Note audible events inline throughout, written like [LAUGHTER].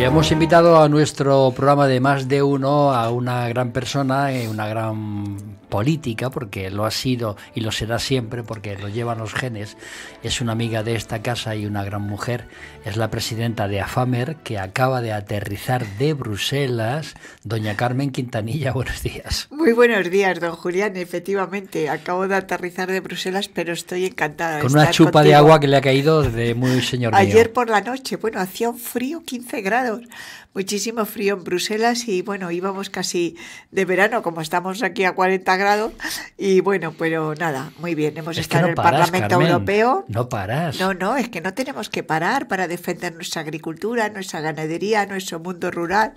Y hemos invitado a nuestro programa de más de uno a una gran persona, y una gran política, porque lo ha sido y lo será siempre, porque lo llevan los genes, es una amiga de esta casa y una gran mujer, es la presidenta de AFAMER, que acaba de aterrizar de Bruselas, doña Carmen Quintanilla, [LAUGHS] buenos días. Muy buenos días, don Julián, efectivamente, acabo de aterrizar de Bruselas, pero estoy encantada. Con una chupa de agua que le ha caído de muy señor. Ayer por la noche, bueno, hacía un frío, 15 grados, muchísimo frío en Bruselas y bueno, íbamos casi de verano, como estamos aquí a 40 y bueno, pero nada, muy bien, hemos estado en el Parlamento Europeo. No paras. No, no, es que no tenemos que parar para defender nuestra agricultura, nuestra ganadería, nuestro mundo rural.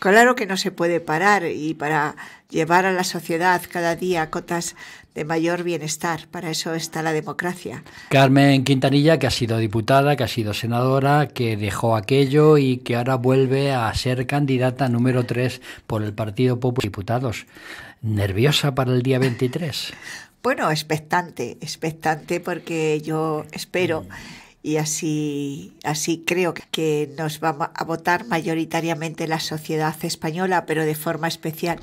Claro que no se puede parar y para llevar a la sociedad cada día cotas de mayor bienestar. Para eso está la democracia. Carmen Quintanilla, que ha sido diputada, que ha sido senadora, que dejó aquello y que ahora vuelve a ser candidata número 3 por el Partido Popular Diputados. ¿Nerviosa para el día 23? [LAUGHS] bueno, expectante, expectante porque yo espero mm. y así, así creo que nos va a votar mayoritariamente la sociedad española, pero de forma especial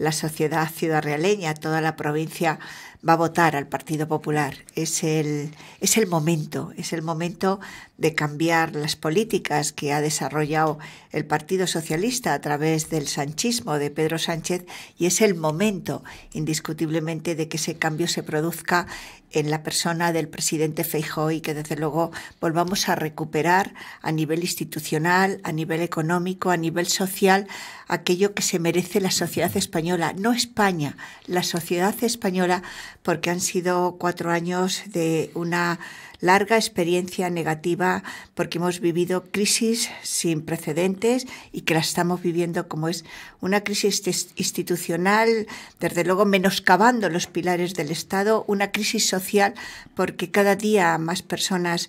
la sociedad ciudadrealeña, toda la provincia va a votar al Partido Popular. Es el, es el momento, es el momento de cambiar las políticas que ha desarrollado el Partido Socialista a través del sanchismo de Pedro Sánchez y es el momento, indiscutiblemente, de que ese cambio se produzca en la persona del presidente Feijóo y que desde luego volvamos a recuperar a nivel institucional, a nivel económico, a nivel social, aquello que se merece la sociedad española no España, la sociedad española, porque han sido cuatro años de una larga experiencia negativa, porque hemos vivido crisis sin precedentes y que la estamos viviendo como es una crisis institucional, desde luego menoscabando los pilares del Estado, una crisis social, porque cada día más personas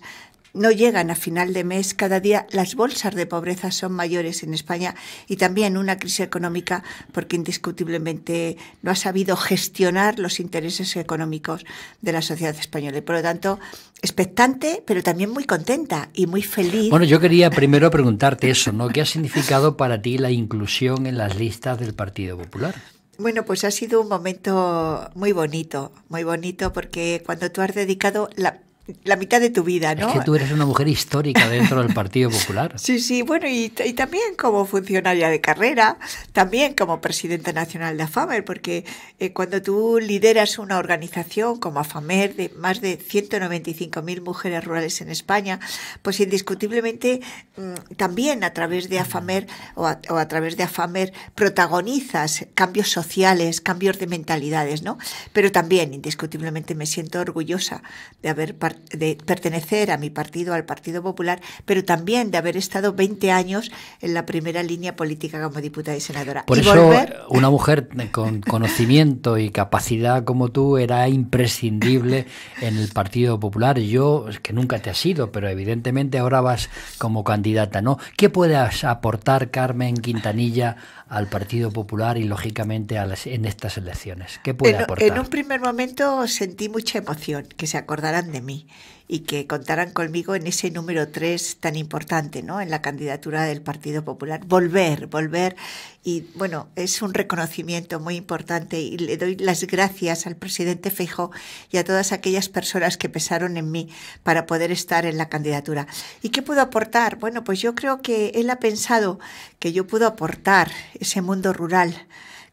no llegan a final de mes. Cada día las bolsas de pobreza son mayores en España y también una crisis económica porque indiscutiblemente no ha sabido gestionar los intereses económicos de la sociedad española. Y por lo tanto, expectante, pero también muy contenta y muy feliz. Bueno, yo quería primero preguntarte eso, ¿no? ¿Qué ha significado para ti la inclusión en las listas del Partido Popular? Bueno, pues ha sido un momento muy bonito, muy bonito, porque cuando tú has dedicado la la mitad de tu vida, ¿no? Es que tú eres una mujer histórica dentro del Partido [LAUGHS] Popular. Sí, sí, bueno, y, también como funcionaria de carrera, también como presidenta nacional de AFAMER, porque eh, cuando tú lideras una organización como AFAMER de más de 195.000 mujeres rurales en España, pues indiscutiblemente mm, también a través de AFAMER o o a través de AFAMER protagonizas cambios sociales, cambios de mentalidades, ¿no? Pero también indiscutiblemente me siento orgullosa de haber participado de pertenecer a mi partido, al Partido Popular, pero también de haber estado 20 años en la primera línea política como diputada y senadora. Por eso, una mujer con conocimiento y capacidad como tú era imprescindible en el Partido Popular. Yo, que nunca te has sido, pero evidentemente ahora vas como candidata, ¿no? ¿Qué puedes aportar, Carmen Quintanilla, al Partido Popular y lógicamente en estas elecciones? ¿Qué puede en, aportar? En un primer momento sentí mucha emoción, que se acordaran de mí y que contaran conmigo en ese número 3 tan importante, ¿no? En la candidatura del Partido Popular. Volver, volver. Y bueno, es un reconocimiento muy importante y le doy las gracias al presidente Feijó y a todas aquellas personas que pesaron en mí para poder estar en la candidatura. ¿Y qué puedo aportar? Bueno, pues yo creo que él ha pensado que yo puedo aportar ese mundo rural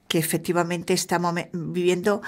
que efectivamente está viviendo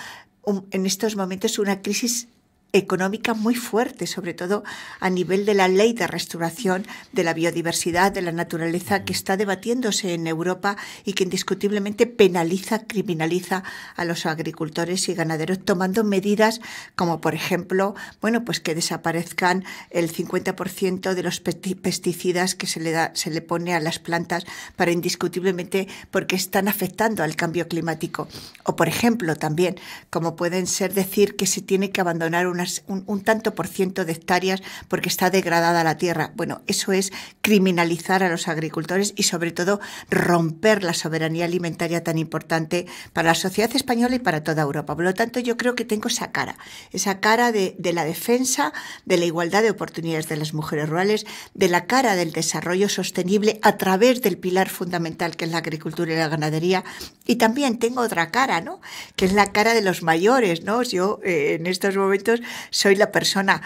en estos momentos una crisis económica muy fuerte, sobre todo a nivel de la ley de restauración de la biodiversidad, de la naturaleza, que está debatiéndose en Europa y que indiscutiblemente penaliza, criminaliza a los agricultores y ganaderos, tomando medidas como, por ejemplo, bueno, pues que desaparezcan el 50% de los pesticidas que se le, da, se le pone a las plantas para indiscutiblemente porque están afectando al cambio climático. O, por ejemplo, también, como pueden ser decir que se tiene que abandonar una un, tanto por ciento de hectáreas porque está degradada la tierra. Bueno, eso es criminalizar a los agricultores y sobre todo romper la soberanía alimentaria tan importante para la sociedad española y para toda Europa. Por lo tanto, yo creo que tengo esa cara, esa cara de, la defensa de la igualdad de oportunidades de las mujeres rurales, de la cara del desarrollo sostenible a través del pilar fundamental que es la agricultura y la ganadería. Y también tengo otra cara, ¿no? Que es la cara de los mayores, Yo eh, en estos momentos soy la persona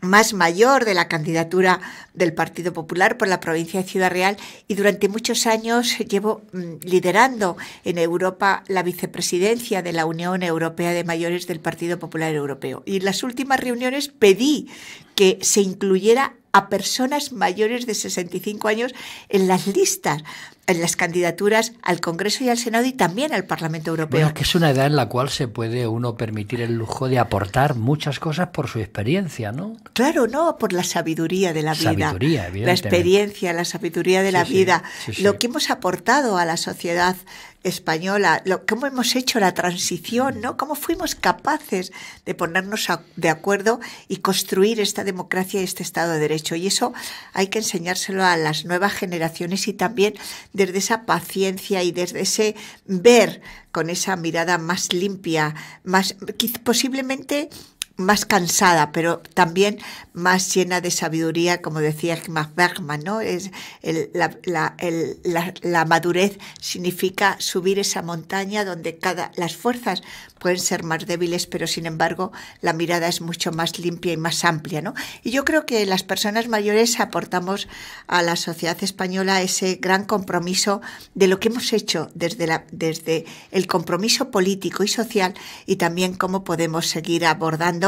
más mayor de la candidatura del Partido Popular por la provincia de Ciudad Real y durante muchos años llevo mm, liderando en Europa la vicepresidencia de la Unión Europea de Mayores del Partido Popular Europeo. Y en las últimas reuniones pedí que se incluyera a personas mayores de 65 años en las listas, en las candidaturas al Congreso y al Senado y también al Parlamento Europeo. Bueno, es que es una edad en la cual se puede uno permitir el lujo de aportar muchas cosas por su experiencia, ¿no? Claro, no, por la sabiduría de la vida. Sabiduría, la experiencia, la sabiduría de la vida, lo que hemos aportado a la sociedad española, cómo hemos hecho la transición, ¿no? Cómo fuimos capaces de ponernos de acuerdo y construir esta democracia y este Estado de Derecho. Y eso hay que enseñárselo a las nuevas generaciones y también desde esa paciencia y desde ese ver con esa mirada más limpia, más posiblemente más cansada, pero también más llena de sabiduría, como decía Max Bergman, ¿no? Es la, la, madurez significa subir esa montaña donde cada, las fuerzas pueden ser más débiles, pero sin embargo la mirada es mucho más limpia y más amplia, ¿no? Y yo creo que las personas mayores aportamos a la sociedad española ese gran compromiso de lo que hemos hecho desde, la, desde el compromiso político y social y también cómo podemos seguir abordando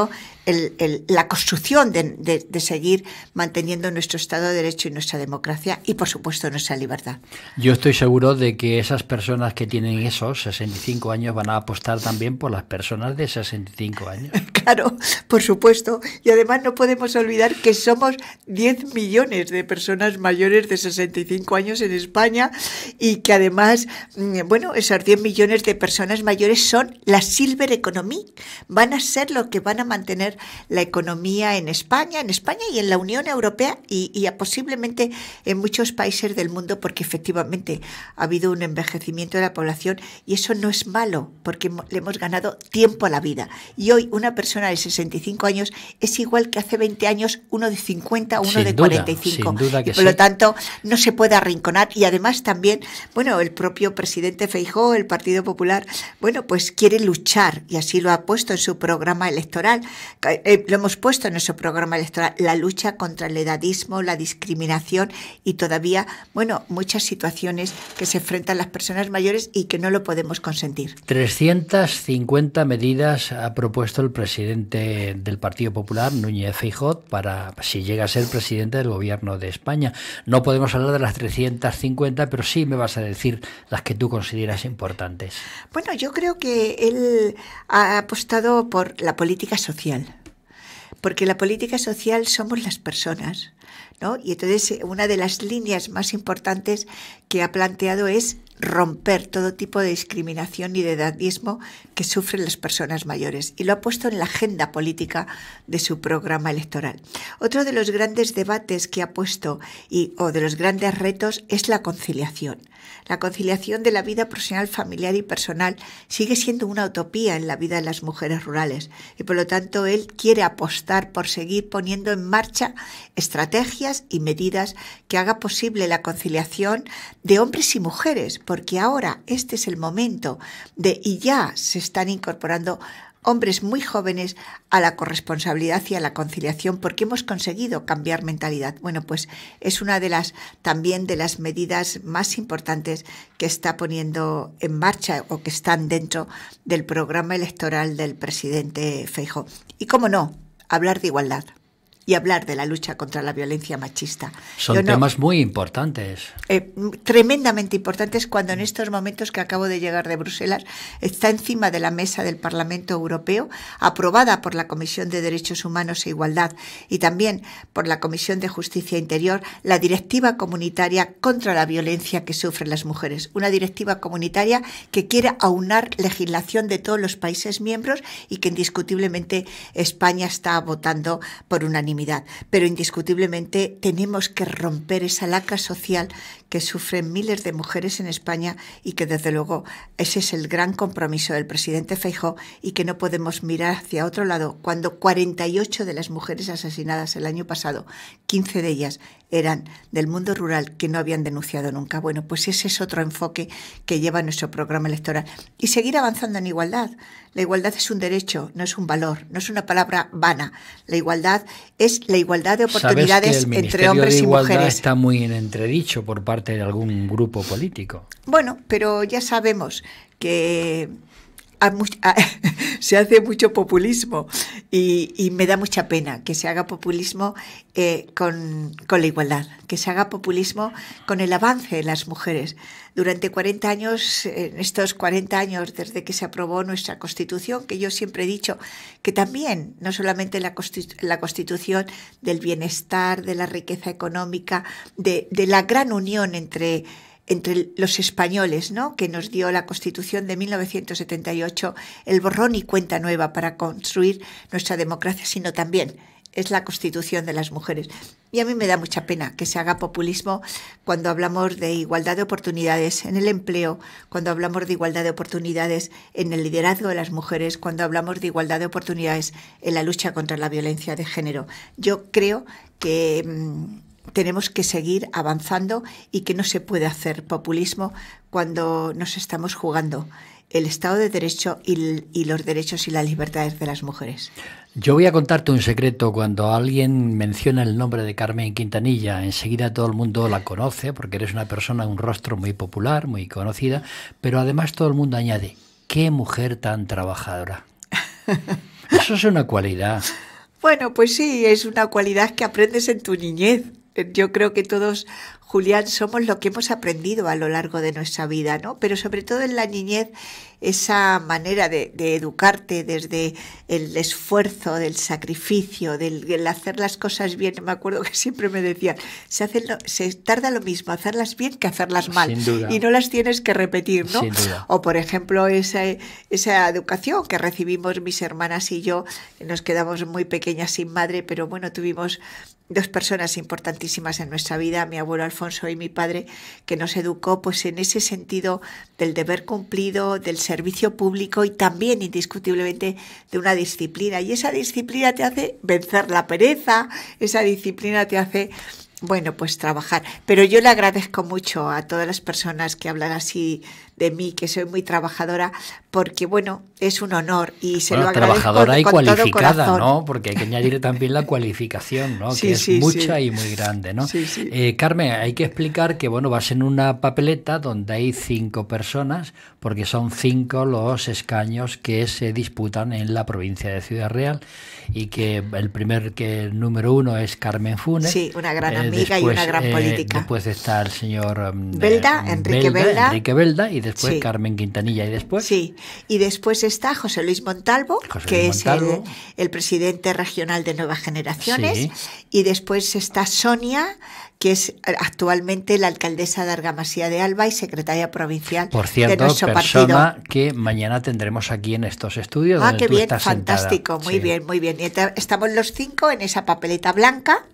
la construcción de, de, seguir manteniendo nuestro Estado de Derecho y nuestra democracia y, por supuesto, nuestra libertad. Yo estoy seguro de que esas personas que tienen esos 65 años van a apostar también por las personas de 65 años. [LAUGHS] Claro, por supuesto. Y además no podemos olvidar que somos 10 millones de personas mayores de 65 años en España y que además, mm, bueno, esos 10 millones de personas mayores son la silver economy. Van a ser lo que van a mantener la economía en España, en España y en la Unión Europea y, y posiblemente en muchos países del mundo porque efectivamente ha habido un envejecimiento de la población y eso no es malo porque le hemos ganado tiempo a la vida. Y hoy una persona persona de 65 años es igual que hace 20 años uno de 50 uno de 45. por lo tanto, no se puede arrinconar. Y además también, bueno, el propio presidente Feijó, el Partido Popular, bueno, pues quiere luchar y así lo ha puesto en su programa electoral. Eh, eh, lo hemos puesto en nuestro programa electoral, la lucha contra el edadismo, la discriminación y todavía, bueno, muchas situaciones que se enfrentan las personas mayores y que no lo podemos consentir. 350 medidas ha propuesto el presidente del Partido Popular, Núñez Feijóo, para si llega a ser presidente del gobierno de España. No podemos hablar de las 350, pero sí me vas a decir las que tú consideras importantes. Bueno, yo creo que él ha apostado por la política social, porque la política social somos las personas. ¿No? Y entonces eh, una de las líneas más importantes que ha planteado es romper todo tipo de discriminación y de edadismo que sufren las personas mayores y lo ha puesto en la agenda política de su programa electoral. Otro de los grandes debates que ha puesto y, o de los grandes retos es la conciliación. La conciliación de la vida profesional, familiar y personal sigue siendo una utopía en la vida de las mujeres rurales y por lo tanto él quiere apostar por seguir poniendo en marcha estrategias y medidas que haga posible la conciliación de hombres y mujeres porque ahora este es el momento de, y ya se están incorporando hombres muy jóvenes a la corresponsabilidad y a la conciliación porque hemos conseguido cambiar mentalidad. Bueno, pues es una de las también de las medidas más importantes que está poniendo en marcha o que están dentro del programa electoral del presidente Feijo. Y cómo no, hablar de igualdad y hablar de la lucha contra la violencia machista. Son temas muy importantes. Eh, tremendamente importantes cuando en estos momentos que acabo de llegar de Bruselas está encima de la mesa del Parlamento Europeo, aprobada por la Comisión de Derechos Humanos e Igualdad y también por la Comisión de Justicia e Interior, la Directiva Comunitaria contra la Violencia que sufren las mujeres. Una directiva comunitaria que quiere aunar legislación de todos los países miembros y que indiscutiblemente España está votando por unanimidad pero indiscutiblemente tenemos que romper esa laca social que sufren miles de mujeres en España y que desde luego ese es el gran compromiso del presidente Feijó y que no podemos mirar hacia otro lado cuando 48 de las mujeres asesinadas el año pasado, 15 de ellas eran del mundo rural que no habían denunciado nunca. Bueno, pues ese es otro enfoque que lleva nuestro programa electoral. Y seguir avanzando en igualdad. La igualdad es un derecho, no es un valor, no es una palabra vana. La igualdad es la igualdad de oportunidades entre hombres y mujeres. Está muy en entredicho por parte parte de algún grupo político. Bueno, pero ya sabemos que [LAUGHS] se hace mucho populismo y, me da mucha pena que se haga populismo eh, con, la igualdad, que se haga populismo con el avance de las mujeres. Durante 40 años, en estos 40 años desde que se aprobó nuestra Constitución, que yo siempre he dicho que también, no solamente la, Constitución del bienestar, de la riqueza económica, de, de la gran unión entre entre los españoles, ¿no? que nos dio la Constitución de 1978, el borrón y cuenta nueva para construir nuestra democracia, sino también es la Constitución de las mujeres. Y a mí me da mucha pena que se haga populismo cuando hablamos de igualdad de oportunidades en el empleo, cuando hablamos de igualdad de oportunidades en el liderazgo de las mujeres, cuando hablamos de igualdad de oportunidades en la lucha contra la violencia de género. Yo creo que... Mm, tenemos que seguir avanzando y que no se puede hacer populismo cuando nos estamos jugando el Estado de Derecho y, los derechos y las libertades de las mujeres. Yo voy a contarte un secreto. Cuando alguien menciona el nombre de Carmen Quintanilla, enseguida todo el mundo la conoce porque eres una persona, un rostro muy popular, muy conocida, pero además todo el mundo añade, qué mujer tan trabajadora. [LAUGHS] Eso es una cualidad. Bueno, pues sí, es una cualidad que aprendes en tu niñez yo creo que todos, Julián, somos lo que hemos aprendido a lo largo de nuestra vida, ¿no? Pero sobre todo en la niñez, esa manera de, educarte desde el esfuerzo, del sacrificio, del, hacer las cosas bien. Me acuerdo que siempre me decían, se, hacen se tarda lo mismo hacerlas bien que hacerlas mal. Y no las tienes que repetir, ¿no? O, por ejemplo, esa, esa educación que recibimos mis hermanas y yo, nos quedamos muy pequeñas sin madre, pero bueno, tuvimos dos personas importantísimas en nuestra vida, mi abuelo Alfonso y mi padre, que nos educó pues en ese sentido del deber cumplido, del servicio público y también indiscutiblemente de una disciplina. Y esa disciplina te hace vencer la pereza, esa disciplina te hace bueno, pues trabajar. Pero yo le agradezco mucho a todas las personas que hablan así de mí, que soy muy trabajadora, porque bueno, es un honor y se lo agradezco trabajadora y cualificada, ¿no? Porque hay que añadir también la cualificación, ¿no? que es mucha y muy grande, ¿no? Eh, Carmen, hay que explicar que bueno, vas en una papeleta donde hay cinco personas, porque son cinco los escaños que se disputan en la provincia de Ciudad Real y que el primer que el número uno es Carmen Funes. Sí, una gran eh, amiga y una gran eh, política. después está el señor mm, eh, Belda, Enrique Belda, Enrique Belda después Carmen Quintanilla y después. Sí, y después está José Luis Montalvo, que es el, presidente regional de Nuevas Generaciones, y después está Sonia, que es actualmente la alcaldesa de Argamasía de Alba y secretaria provincial Por cierto, de nuestro partido. que mañana tendremos aquí en estos estudios. Ah, qué bien, fantástico, muy bien, muy bien. estamos los cinco en esa papeleta blanca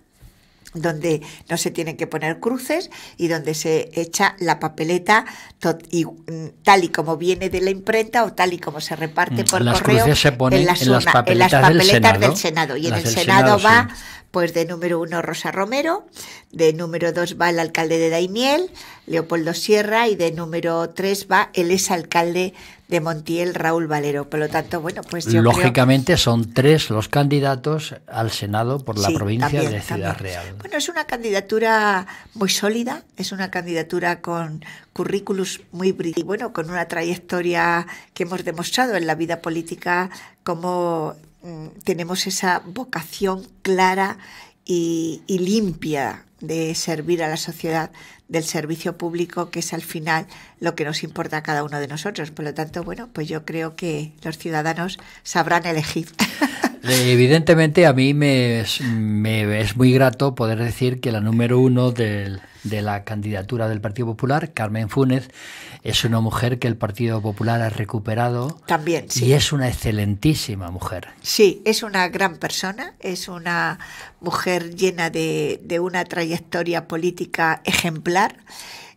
donde no se tienen que poner cruces y donde se echa la papeleta mm, tal y como viene de la imprenta o tal y como se reparte por correo en, las papeletas del Senado, y en el Senado, va pues de número uno Rosa Romero, de número dos va el alcalde de Daimiel, Leopoldo Sierra, y de número tres va el exalcalde de Montiel, Raúl Valero. Por lo tanto, bueno, pues yo Lógicamente son tres los candidatos al Senado por la provincia de Ciudad Real. Bueno, es una candidatura muy sólida, es una candidatura con currículos muy brillantes, bueno, con una trayectoria que hemos demostrado en la vida política como Mm, tenemos esa vocación clara y, limpia de servir a la sociedad del servicio público, que es al final lo que nos importa a cada uno de nosotros. Por lo tanto, bueno, pues yo creo que los ciudadanos sabrán elegir. [LAUGHS] Eh, evidentemente, a mí me es muy grato poder decir que la número uno del, de la candidatura del Partido Popular, Carmen Funes, es una mujer que el Partido Popular ha recuperado. También, Y es una excelentísima mujer. Sí, es una gran persona, es una mujer llena de, de una trayectoria política ejemplar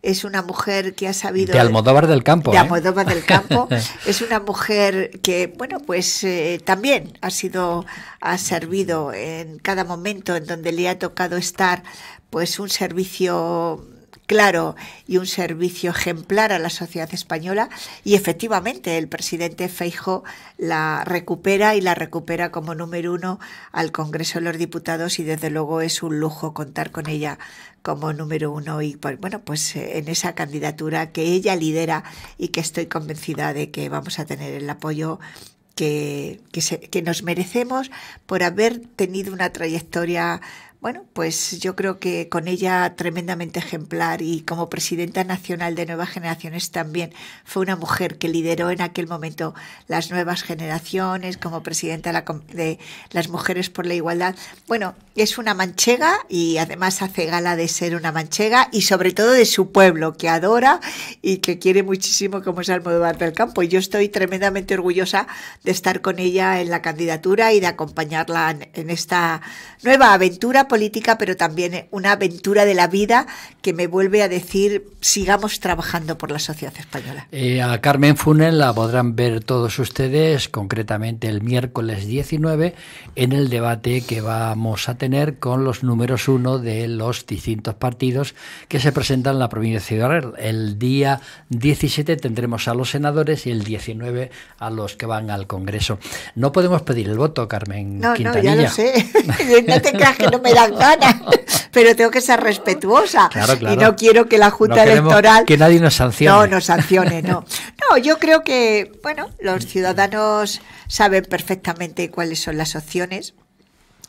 es una mujer que ha sabido... De Almodóvar del Campo. De ¿eh? Almodóvar del Campo. [LAUGHS] es una mujer que, bueno, pues eh, también ha sido, ha servido en cada momento en donde le ha tocado estar, pues un servicio claro y un servicio ejemplar a la sociedad española y efectivamente el presidente Feijo la recupera y la recupera como número uno al Congreso de los Diputados y desde luego es un lujo contar con ella como número uno y pues, bueno pues eh, en esa candidatura que ella lidera y que estoy convencida de que vamos a tener el apoyo que, que, nos merecemos por haber tenido una trayectoria bueno, pues yo creo que con ella tremendamente ejemplar y como presidenta nacional de Nuevas Generaciones también fue una mujer que lideró en aquel momento las nuevas generaciones, como presidenta de las Mujeres por la Igualdad. Bueno, es una manchega y además hace gala de ser una manchega y sobre todo de su pueblo que adora y que quiere muchísimo como es Almodóvar del Campo. Y yo estoy tremendamente orgullosa de estar con ella en la candidatura y de acompañarla en esta nueva aventura política, pero también eh, una aventura de la vida que me vuelve a decir, sigamos trabajando por la sociedad española. Eh, a Carmen Funen la podrán ver todos ustedes, concretamente el miércoles 19, en el debate que vamos a tener con los números uno de los distintos partidos que se presentan en la provincia de Ciudad El día 17 tendremos a los senadores y el 19 a los que van al Congreso. No podemos pedir el voto, Carmen. Quintanilla. no, sé. [LAUGHS] no te creas que no me da [LAUGHS] pero tengo que ser respetuosa. Y no quiero que la Junta Electoral... Que nadie nos sancione. No, nos sancione, no. No, yo creo que, bueno, los ciudadanos saben perfectamente cuáles son las opciones,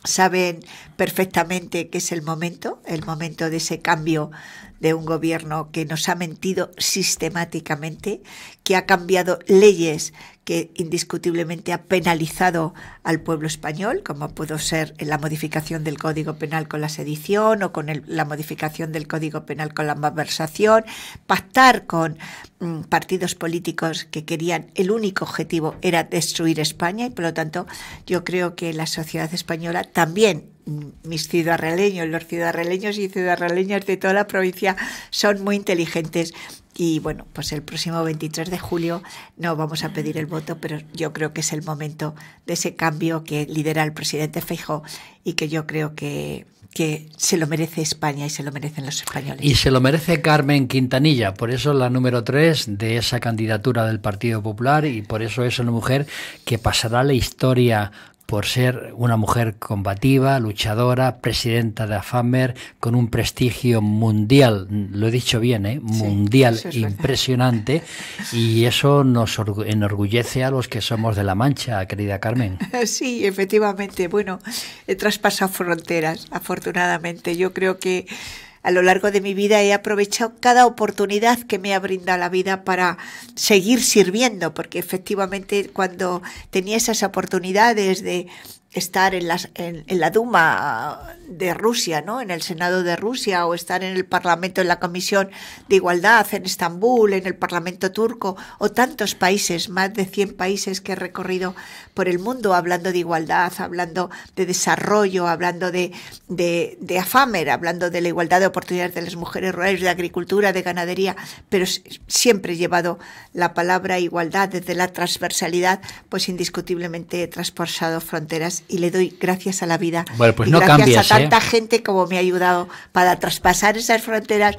saben perfectamente que es el momento, el momento de ese cambio de un gobierno que nos ha mentido sistemáticamente, que ha cambiado leyes que indiscutiblemente ha penalizado al pueblo español, como pudo ser la modificación del Código Penal con la sedición o con la modificación del Código Penal con la malversación, pactar con mm, partidos políticos que querían, el único objetivo era destruir España y por lo tanto yo creo que la sociedad española también mis ciudadreleños, los ciudadreleños y ciudadraleñas de toda la provincia son muy inteligentes. Y bueno, pues el próximo 23 de julio no vamos a pedir el voto, pero yo creo que es el momento de ese cambio que lidera el presidente Feijó y que yo creo que, que se lo merece España y se lo merecen los españoles. Y se lo merece Carmen Quintanilla, por eso la número tres de esa candidatura del Partido Popular y por eso es una mujer que pasará la historia por ser una mujer combativa, luchadora, presidenta de AFAMER, con un prestigio mundial, lo he dicho bien, ¿eh? mundial impresionante, y eso nos enorgullece a los que somos de La Mancha, querida Carmen. [LAUGHS] Sí, efectivamente, bueno, he traspasado fronteras, afortunadamente. Yo creo que a lo largo de mi vida he aprovechado cada oportunidad que me ha brindado la vida para seguir sirviendo, porque efectivamente cuando tenía esas oportunidades de estar en la, en la Duma de Rusia, ¿no? En el Senado de Rusia o estar en el Parlamento, en la Comisión de Igualdad, en Estambul, en el Parlamento turco o tantos países, más de 100 países que he recorrido por el mundo hablando de igualdad, hablando de desarrollo, hablando de, de, AFAMER, hablando de la igualdad de oportunidades de las mujeres rurales, de agricultura, de ganadería, pero siempre he llevado la palabra igualdad desde la transversalidad, pues indiscutiblemente he traspasado fronteras y le doy gracias a la vida. Bueno, pues no cambia. ¿eh? tanta gente como me ha ayudado para traspasar esas fronteras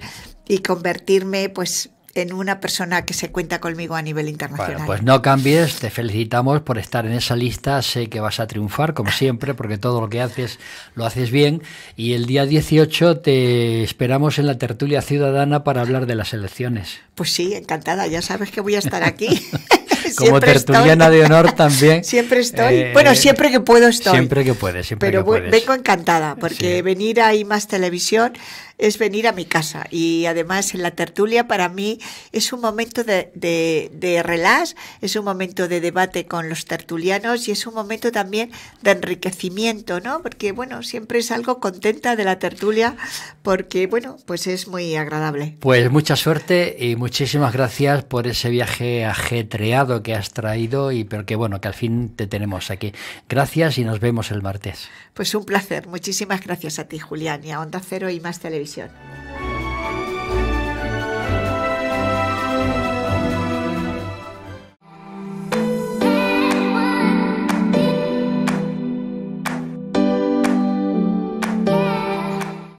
y convertirme, pues, en una persona que se cuenta conmigo a nivel internacional. Bueno, pues no cambies, te felicitamos por estar en esa lista, sé que vas a triunfar como siempre, porque todo lo que haces lo haces bien y el día 18 te esperamos en la tertulia ciudadana para hablar de las elecciones. Pues sí, encantada, ya sabes que voy a estar aquí. [LAUGHS] [LAUGHS] como tertuliana de honor también. [LAUGHS] siempre estoy. Eh, bueno, siempre que puedo estoy. Siempre que puedes, Pero vengo encantada, porque venir ahí más televisión es venir a mi casa. Y además en la tertulia para mí es un momento de, de, relax, es un momento de debate con los tertulianos y es un momento también de enriquecimiento, ¿no? Porque, bueno, siempre es algo contenta de la tertulia porque, bueno, pues es muy agradable. Pues mucha suerte y muchísimas gracias por ese viaje ajetreado que has traído y pero que, bueno, que al fin te tenemos aquí. Gracias y nos vemos el martes. Pues un placer. Muchísimas gracias a ti, Julián, y a Onda Cero y Más Televisión. Televisión.